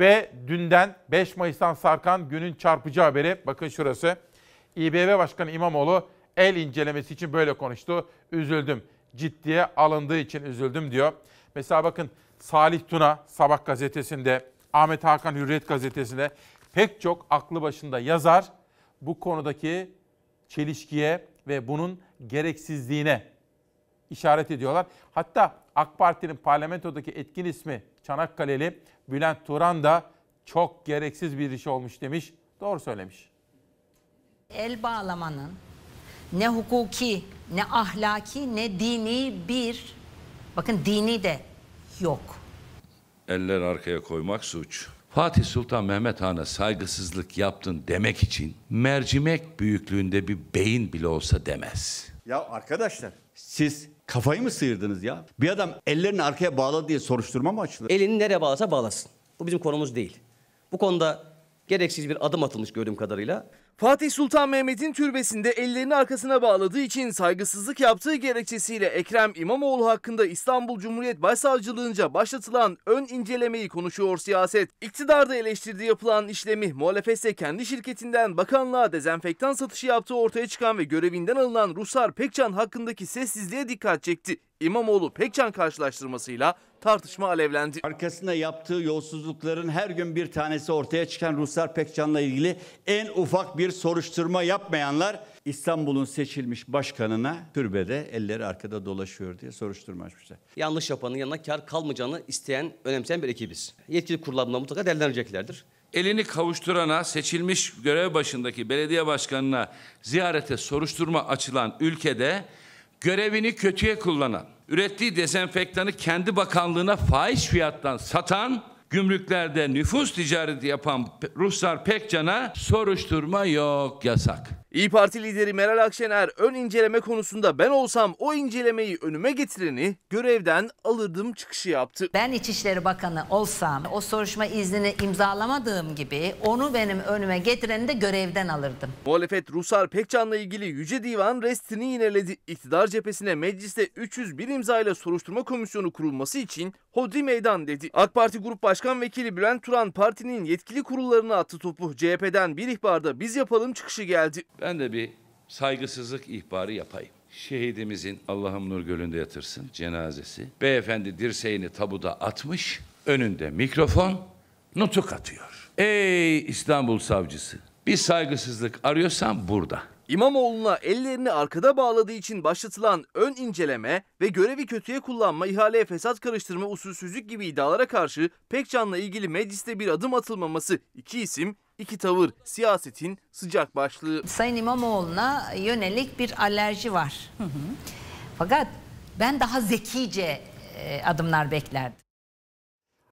Ve dünden 5 Mayıs'tan sarkan günün çarpıcı haberi bakın şurası. İBB Başkanı İmamoğlu el incelemesi için böyle konuştu. Üzüldüm. Ciddiye alındığı için üzüldüm diyor. Mesela bakın Salih Tuna Sabah gazetesinde, Ahmet Hakan Hürriyet gazetesinde pek çok aklı başında yazar bu konudaki çelişkiye ve bunun gereksizliğine işaret ediyorlar. Hatta AK Parti'nin parlamentodaki etkin ismi Çanakkale'li Bülent Turan da çok gereksiz bir iş olmuş demiş. Doğru söylemiş. El bağlamanın ne hukuki, ne ahlaki, ne dini bir bakın dini de yok. Eller arkaya koymak suç. Fatih Sultan Mehmet Han'a saygısızlık yaptın demek için mercimek büyüklüğünde bir beyin bile olsa demez. Ya arkadaşlar siz kafayı mı sıyırdınız ya? Bir adam ellerini arkaya bağladı diye soruşturma mı açılır? Elini nereye bağlasa bağlasın. Bu bizim konumuz değil. Bu konuda gereksiz bir adım atılmış gördüğüm kadarıyla. Fatih Sultan Mehmet'in türbesinde ellerini arkasına bağladığı için saygısızlık yaptığı gerekçesiyle Ekrem İmamoğlu hakkında İstanbul Cumhuriyet Başsavcılığınca başlatılan ön incelemeyi konuşuyor siyaset. İktidarda eleştirdiği yapılan işlemi muhalefetse kendi şirketinden bakanlığa dezenfektan satışı yaptığı ortaya çıkan ve görevinden alınan Rusar Pekcan hakkındaki sessizliğe dikkat çekti. İmamoğlu Pekcan karşılaştırmasıyla tartışma alevlendi. Arkasında yaptığı yolsuzlukların her gün bir tanesi ortaya çıkan Ruslar Pekcan'la ilgili en ufak bir soruşturma yapmayanlar İstanbul'un seçilmiş başkanına türbede elleri arkada dolaşıyor diye soruşturma açmışlar. Yanlış yapanın yanına kar kalmayacağını isteyen, önemseyen bir ekibiz. Yetkili kurulabına mutlaka değerleneceklerdir elini kavuşturana, seçilmiş görev başındaki belediye başkanına ziyarete soruşturma açılan ülkede görevini kötüye kullanan, ürettiği dezenfektanı kendi bakanlığına faiz fiyattan satan, gümrüklerde nüfus ticareti yapan Ruslar Pekcan'a soruşturma yok yasak. İyi Parti lideri Meral Akşener ön inceleme konusunda ben olsam o incelemeyi önüme getireni görevden alırdım çıkışı yaptı. Ben İçişleri Bakanı olsam o soruşma iznini imzalamadığım gibi onu benim önüme getireni de görevden alırdım. Muhalefet Rusar Pekcan'la ilgili Yüce Divan restini yineledi. İktidar cephesine mecliste 301 imzayla soruşturma komisyonu kurulması için hodri meydan dedi. AK Parti Grup Başkan Vekili Bülent Turan partinin yetkili kurullarına attı topu. CHP'den bir ihbarda biz yapalım çıkışı geldi. Ben de bir saygısızlık ihbarı yapayım. Şehidimizin Allah'ın nur gölünde yatırsın cenazesi. Beyefendi dirseğini tabuda atmış. Önünde mikrofon nutuk atıyor. Ey İstanbul savcısı bir saygısızlık arıyorsan burada. İmamoğlu'na ellerini arkada bağladığı için başlatılan ön inceleme ve görevi kötüye kullanma, ihaleye fesat karıştırma, usulsüzlük gibi iddialara karşı Pekcan'la ilgili mecliste bir adım atılmaması iki isim İki tavır siyasetin sıcak başlığı. Sayın İmamoğlu'na yönelik bir alerji var. Fakat ben daha zekice e, adımlar beklerdim.